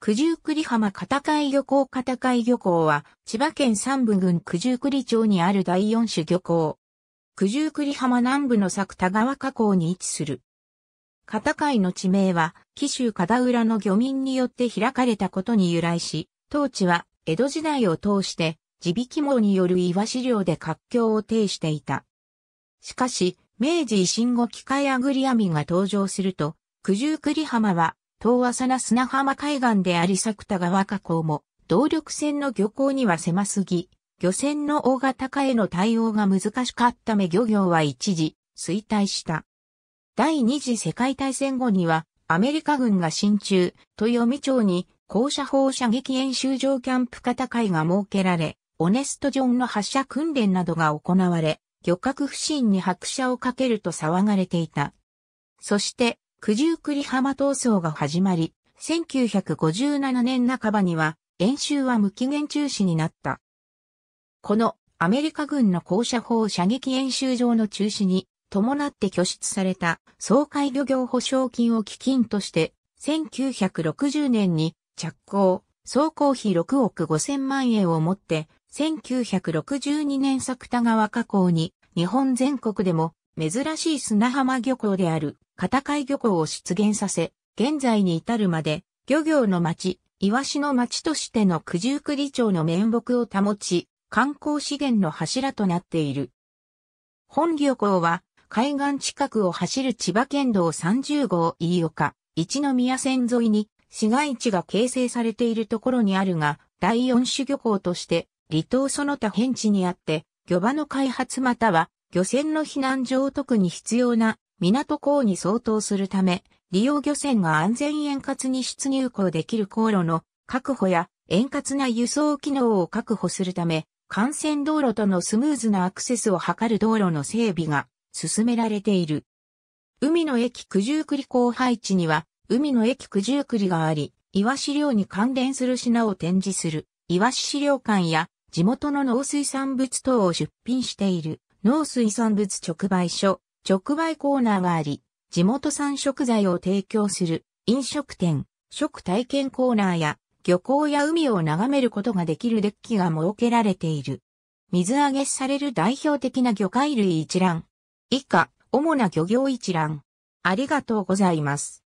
九十九里浜片海漁港片海漁港は、千葉県三部郡九十九里町にある第四種漁港。九十九里浜南部の作田川河口に位置する。片海の地名は、紀州片浦の漁民によって開かれたことに由来し、当地は、江戸時代を通して、地引き網による岩資料で活況を呈していた。しかし、明治維新後機械アリアミンが登場すると、九十九里浜は遠浅な砂浜海岸であり作田川河口も、動力船の漁港には狭すぎ、漁船の大型化への対応が難しかっため漁業は一時衰退した。第二次世界大戦後にはアメリカ軍が進駐、豊見町に高射砲射撃演習場キャンプ型会が設けられ、オネストジョンの発射訓練などが行われ、漁獲不振に拍車をかけると騒がれていた。そして九十九里浜闘争が始まり、1957年半ばには演習は無期限中止になった。このアメリカ軍の高射砲射撃演習場の中止に伴って拠出された総会漁業保証金を基金として1960年に着工、総工費6億5000万円をもって1962年作田川河口に日本全国でも珍しい砂浜漁港である片海漁港を出現させ、現在に至るまで漁業の町、イワシの町としての九十九里町の面目を保ち、観光資源の柱となっている。本漁港は海岸近くを走る千葉県道30号飯岡、一宮線沿いに市街地が形成されているところにあるが、第四種漁港として離島その他辺地にあって、漁場の開発または漁船の避難を特に必要な港港に相当するため、利用漁船が安全円滑に出入港できる航路の確保や円滑な輸送機能を確保するため、幹線道路とのスムーズなアクセスを図る道路の整備が進められている。海の駅九十九里港配置には、海の駅九十九里があり、イワシ漁に関連する品を展示する、イワシ資料館や地元の農水産物等を出品している。農水産物直売所、直売コーナーがあり、地元産食材を提供する飲食店、食体験コーナーや漁港や海を眺めることができるデッキが設けられている。水揚げされる代表的な魚介類一覧。以下、主な漁業一覧。ありがとうございます。